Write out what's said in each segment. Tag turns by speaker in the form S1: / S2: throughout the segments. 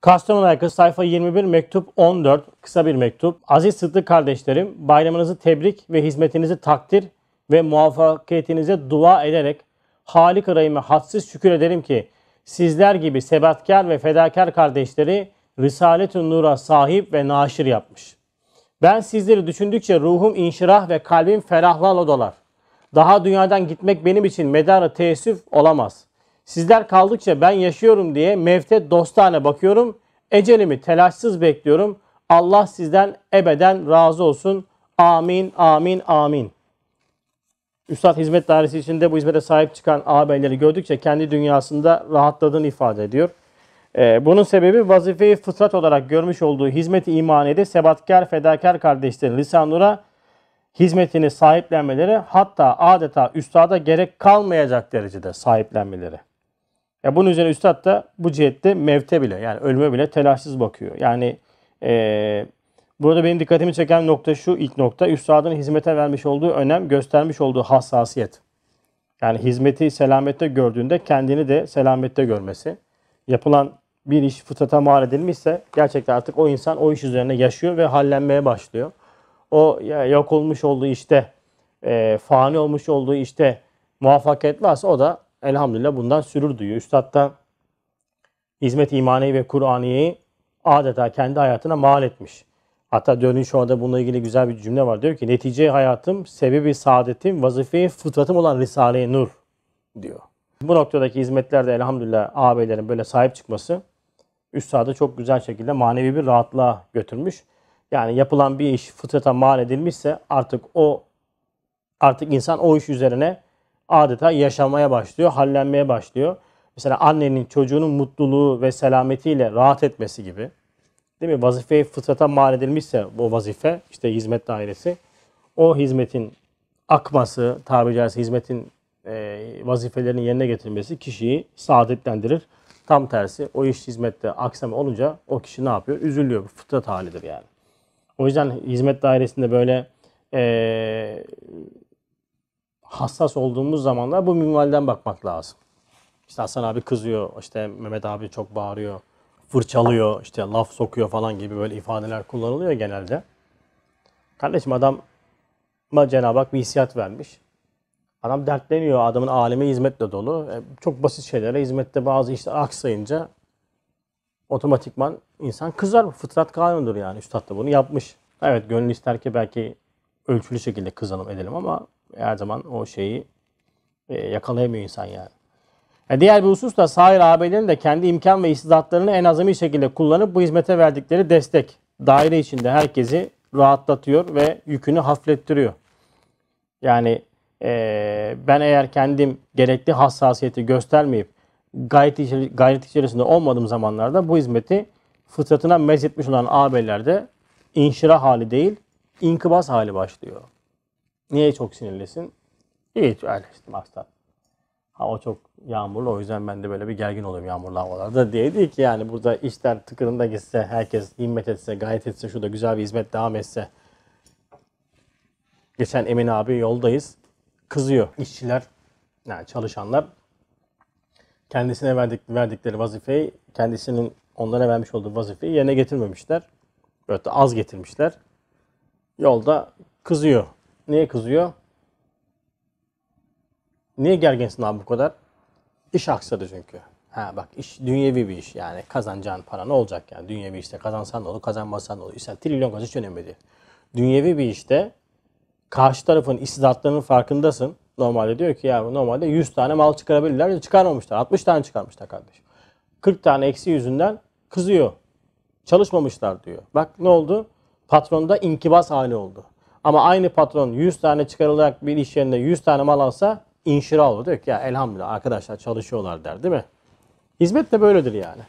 S1: Kastamonu Aykı sayfa 21 mektup 14 kısa bir mektup. Aziz Sıddık kardeşlerim bayramınızı tebrik ve hizmetinizi takdir ve muvaffakiyetinize dua ederek Halik arayıma hadsiz şükür ederim ki sizler gibi sebatkar ve fedakar kardeşleri Risaletün Nur'a sahip ve naşir yapmış. Ben sizleri düşündükçe ruhum inşirah ve kalbim ferahlarla dolar. Daha dünyadan gitmek benim için medarı teessüf olamaz. Sizler kaldıkça ben yaşıyorum diye mevte dostane bakıyorum. Ecelimi telaşsız bekliyorum. Allah sizden ebeden razı olsun. Amin, amin, amin. Üstad Hizmet Dairesi içinde bu hizmete sahip çıkan ağabeyleri gördükçe kendi dünyasında rahatladığını ifade ediyor. Ee, bunun sebebi vazifeyi fıtrat olarak görmüş olduğu hizmeti imanede sebatkar, fedakar kardeşlerin lisanlara hizmetini sahiplenmeleri hatta adeta üstada gerek kalmayacak derecede sahiplenmeleri. Ya bunun üzerine üstad da bu cihette mevte bile yani ölüme bile telaşsız bakıyor. Yani e, burada benim dikkatimi çeken nokta şu ilk nokta. Üstadın hizmete vermiş olduğu önem, göstermiş olduğu hassasiyet. Yani hizmeti selamette gördüğünde kendini de selamette görmesi. Yapılan bir iş fıtrata mal edilmişse gerçekten artık o insan o iş üzerine yaşıyor ve hallenmeye başlıyor. O yok olmuş olduğu işte, e, fani olmuş olduğu işte muvaffakiyet varsa o da elhamdülillah bundan sürür duyuyor. Üstad da hizmet imani ve Kur'aniyeyi adeta kendi hayatına mal etmiş. Hatta Dönün şu anda bununla ilgili güzel bir cümle var. Diyor ki netice hayatım, sebebi saadetim, vazifeyi fıtratım olan Risale-i Nur diyor. Bu noktadaki hizmetlerde elhamdülillah ağabeylerin böyle sahip çıkması üstadı çok güzel şekilde manevi bir rahatlığa götürmüş. Yani yapılan bir iş fıtrata mal edilmişse artık o artık insan o iş üzerine adeta yaşamaya başlıyor, hallenmeye başlıyor. Mesela annenin çocuğunun mutluluğu ve selametiyle rahat etmesi gibi. Değil mi? Vazifeyi fıtrata mal edilmişse bu vazife işte hizmet dairesi o hizmetin akması, tabi caizse hizmetin e, vazifelerini yerine getirmesi kişiyi saadetlendirir. Tam tersi o iş hizmette aksam olunca o kişi ne yapıyor? Üzülüyor. Bu fıtrat halidir yani. O yüzden hizmet dairesinde böyle e, hassas olduğumuz zamanlar bu minvalden bakmak lazım. İşte Hasan abi kızıyor, işte Mehmet abi çok bağırıyor, fırçalıyor, işte laf sokuyor falan gibi böyle ifadeler kullanılıyor genelde. Kardeşim adam Cenab-ı Hak bir hissiyat vermiş. Adam dertleniyor. Adamın alemi hizmetle dolu. E, çok basit şeylere hizmette bazı işler aksayınca otomatikman insan kızar. fıtrat kanundur yani. Üstad da bunu yapmış. Evet gönül ister ki belki ölçülü şekilde kızalım edelim ama her zaman o şeyi e, yakalayamıyor insan yani. E, diğer bir husus da sahir ağabeylerin de kendi imkan ve istidatlarını en azami şekilde kullanıp bu hizmete verdikleri destek. Daire içinde herkesi rahatlatıyor ve yükünü hafiflettiriyor. Yani e, ben eğer kendim gerekli hassasiyeti göstermeyip gayret, içeri, gayret içerisinde olmadığım zamanlarda bu hizmeti fıtratına mezzetmiş olan ağabeyler de inşira hali değil, inkıbaz hali başlıyor. Niye çok sinirlisin? Hiç öyle işte maksat. o çok yağmurlu o yüzden ben de böyle bir gergin oluyorum yağmurlu havalarda diye değil ki yani burada işler tıkırında gitse, herkes himmet etse, gayet etse, şurada güzel bir hizmet devam etse. Geçen Emin abi yoldayız. Kızıyor işçiler, yani çalışanlar kendisine verdik, verdikleri vazifeyi, kendisinin onlara vermiş olduğu vazifeyi yerine getirmemişler. Böyle az getirmişler. Yolda kızıyor Neye kızıyor? Niye gerginsin abi bu kadar? İş aksadı çünkü. Ha bak iş dünyevi bir iş yani kazanacağın para ne olacak yani dünyevi işte kazansan ne olur kazanmasan ne olur İster trilyon kaç hiç önemli değil. Dünyevi bir işte karşı tarafın istidatlarının farkındasın. Normalde diyor ki ya normalde 100 tane mal çıkarabilirler çıkarmamışlar 60 tane çıkarmışlar kardeşim. 40 tane eksi yüzünden kızıyor. Çalışmamışlar diyor. Bak ne oldu? Patron da inkibas hali oldu. Ama aynı patron 100 tane çıkarılarak bir iş yerinde 100 tane mal alsa inşira olur. Diyor ki ya elhamdülillah arkadaşlar çalışıyorlar der değil mi? Hizmet de böyledir yani.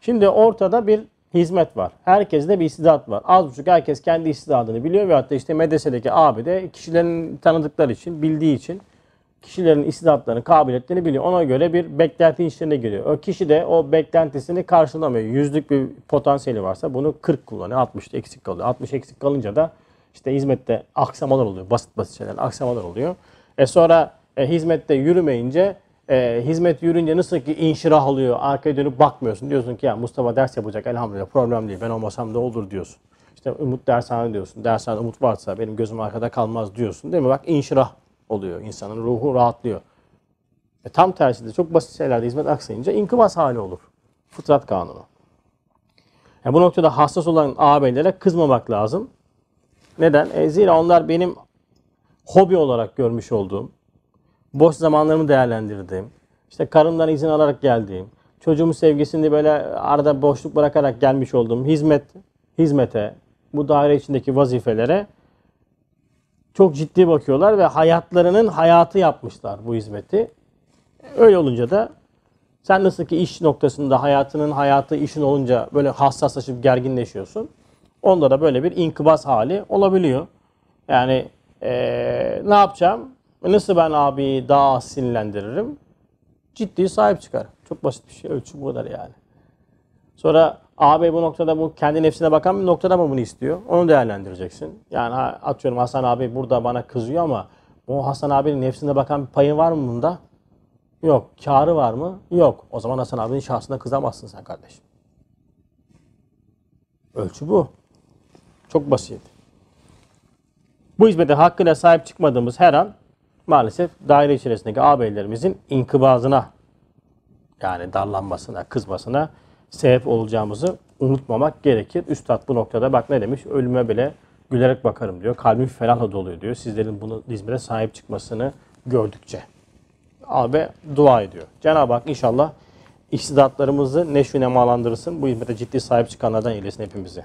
S1: Şimdi ortada bir hizmet var. Herkeste bir istidat var. Az buçuk herkes kendi istidadını biliyor ve hatta işte medresedeki abi de kişilerin tanıdıkları için, bildiği için kişilerin istidatlarını, kabiliyetlerini biliyor. Ona göre bir beklenti içlerine giriyor. O kişi de o beklentisini karşılamıyor. Yüzlük bir potansiyeli varsa bunu 40 kullanıyor. 60 eksik kalıyor. 60 eksik kalınca da işte hizmette aksamalar oluyor. Basit basit şeyler aksamalar oluyor. E sonra e, hizmette yürümeyince e, hizmet yürünce nasıl ki inşirah oluyor. Arkaya dönüp bakmıyorsun. Diyorsun ki ya Mustafa ders yapacak elhamdülillah problem değil. Ben olmasam da olur diyorsun. İşte Umut dershane diyorsun. Dershane Umut varsa benim gözüm arkada kalmaz diyorsun. Değil mi? Bak inşirah oluyor. insanın ruhu rahatlıyor. E, tam tersi de çok basit şeylerde hizmet aksayınca inkıvas hali olur. Fıtrat kanunu. Yani e bu noktada hassas olan ağabeylere kızmamak lazım. Neden? E, zira onlar benim hobi olarak görmüş olduğum, boş zamanlarımı değerlendirdiğim, işte karımdan izin alarak geldiğim, çocuğumun sevgisini böyle arada boşluk bırakarak gelmiş olduğum hizmet, hizmete, bu daire içindeki vazifelere çok ciddi bakıyorlar ve hayatlarının hayatı yapmışlar bu hizmeti. Öyle olunca da sen nasıl ki iş noktasında hayatının hayatı işin olunca böyle hassaslaşıp gerginleşiyorsun. Onda da böyle bir inkıbas hali olabiliyor. Yani ee, ne yapacağım? Nasıl ben abi daha sinirlendiririm? Ciddi sahip çıkar. Çok basit bir şey. Ölçü bu kadar yani. Sonra abi bu noktada bu kendi nefsine bakan bir noktada mı bunu istiyor? Onu değerlendireceksin. Yani atıyorum Hasan abi burada bana kızıyor ama bu Hasan abinin nefsine bakan bir payı var mı bunda? Yok. Karı var mı? Yok. O zaman Hasan abinin şahsına kızamazsın sen kardeşim. Ölçü bu. Çok basit. Bu hizmete hakkıyla sahip çıkmadığımız her an maalesef daire içerisindeki ağabeylerimizin inkıbazına yani darlanmasına, kızmasına sebep olacağımızı unutmamak gerekir. Üstad bu noktada bak ne demiş? Ölüme bile gülerek bakarım diyor. Kalbim ferahla doluyor diyor. Sizlerin bunu hizmete sahip çıkmasını gördükçe. Abi dua ediyor. Cenab-ı Hak inşallah iştidatlarımızı neşvi nemalandırırsın. Bu hizmete ciddi sahip çıkanlardan eylesin hepimizi.